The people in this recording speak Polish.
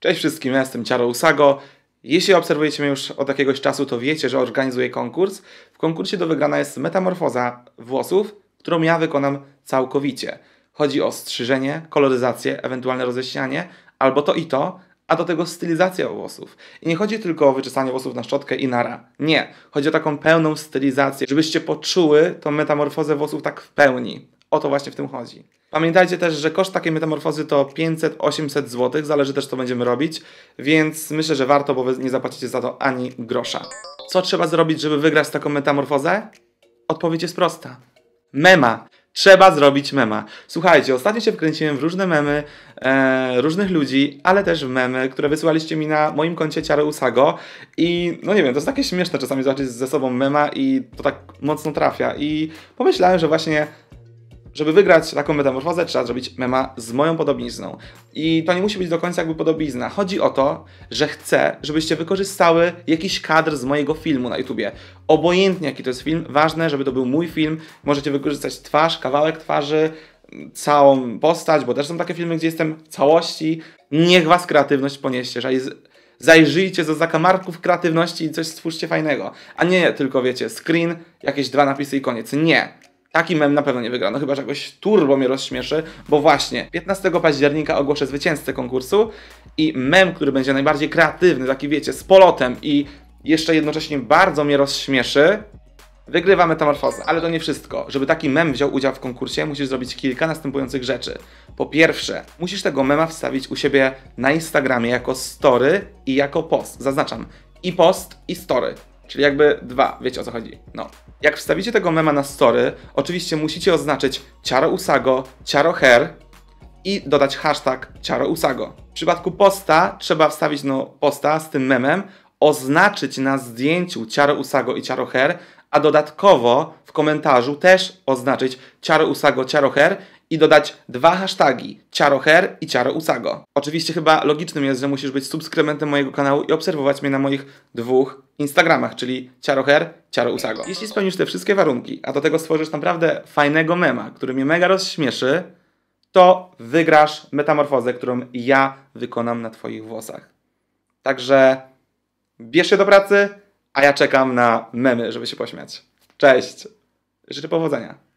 Cześć wszystkim, ja jestem Ciaro Usago. Jeśli obserwujecie mnie już od jakiegoś czasu, to wiecie, że organizuję konkurs. W konkursie do wygrana jest metamorfoza włosów, którą ja wykonam całkowicie. Chodzi o strzyżenie, koloryzację, ewentualne roześnianie, albo to i to, a do tego stylizacja włosów. I nie chodzi tylko o wyczesanie włosów na szczotkę i nara. Nie. Chodzi o taką pełną stylizację, żebyście poczuły tą metamorfozę włosów tak w pełni. O to właśnie w tym chodzi. Pamiętajcie też, że koszt takiej metamorfozy to 500-800 zł, zależy też co będziemy robić, więc myślę, że warto, bo wy nie zapłacicie za to ani grosza. Co trzeba zrobić, żeby wygrać taką metamorfozę? Odpowiedź jest prosta. Mema. Trzeba zrobić mema. Słuchajcie, ostatnio się wkręciłem w różne memy e, różnych ludzi, ale też w memy, które wysyłaliście mi na moim koncie Ciareusago i no nie wiem, to jest takie śmieszne czasami zobaczyć ze sobą mema i to tak mocno trafia i pomyślałem, że właśnie żeby wygrać taką metamorfozę, trzeba zrobić mema z moją podobizną. I to nie musi być do końca jakby podobizna. Chodzi o to, że chcę, żebyście wykorzystały jakiś kadr z mojego filmu na YouTubie. Obojętnie jaki to jest film, ważne, żeby to był mój film. Możecie wykorzystać twarz, kawałek twarzy, całą postać, bo też są takie filmy, gdzie jestem w całości. Niech was kreatywność ponieście, jeżeli zajrzyjcie za zakamarków kreatywności i coś stwórzcie fajnego. A nie tylko, wiecie, screen, jakieś dwa napisy i koniec. Nie. Taki mem na pewno nie wygra, no chyba, że jakoś turbo mnie rozśmieszy, bo właśnie 15 października ogłoszę zwycięzcę konkursu i mem, który będzie najbardziej kreatywny, taki wiecie, z polotem i jeszcze jednocześnie bardzo mnie rozśmieszy, Wygrywa metamorfozę, ale to nie wszystko. Żeby taki mem wziął udział w konkursie, musisz zrobić kilka następujących rzeczy. Po pierwsze, musisz tego mema wstawić u siebie na Instagramie jako story i jako post. Zaznaczam, i post, i story. Czyli jakby dwa, wiecie o co chodzi. No. Jak wstawicie tego mema na story, oczywiście musicie oznaczyć ciaro usago, ciaro hair i dodać hashtag ciaro usago. W przypadku posta trzeba wstawić no, posta z tym memem, oznaczyć na zdjęciu ciaro usago i ciaro hair, a dodatkowo w komentarzu też oznaczyć ciaro usago, ciaro hair i dodać dwa hasztagi ciaroher i ciarousago. Oczywiście chyba logicznym jest, że musisz być subskrybentem mojego kanału i obserwować mnie na moich dwóch Instagramach, czyli ciaroher, ciarousago. Jeśli spełnisz te wszystkie warunki, a do tego stworzysz naprawdę fajnego mema, który mnie mega rozśmieszy, to wygrasz metamorfozę, którą ja wykonam na Twoich włosach. Także bierz się do pracy, a ja czekam na memy, żeby się pośmiać. Cześć! Życzę powodzenia.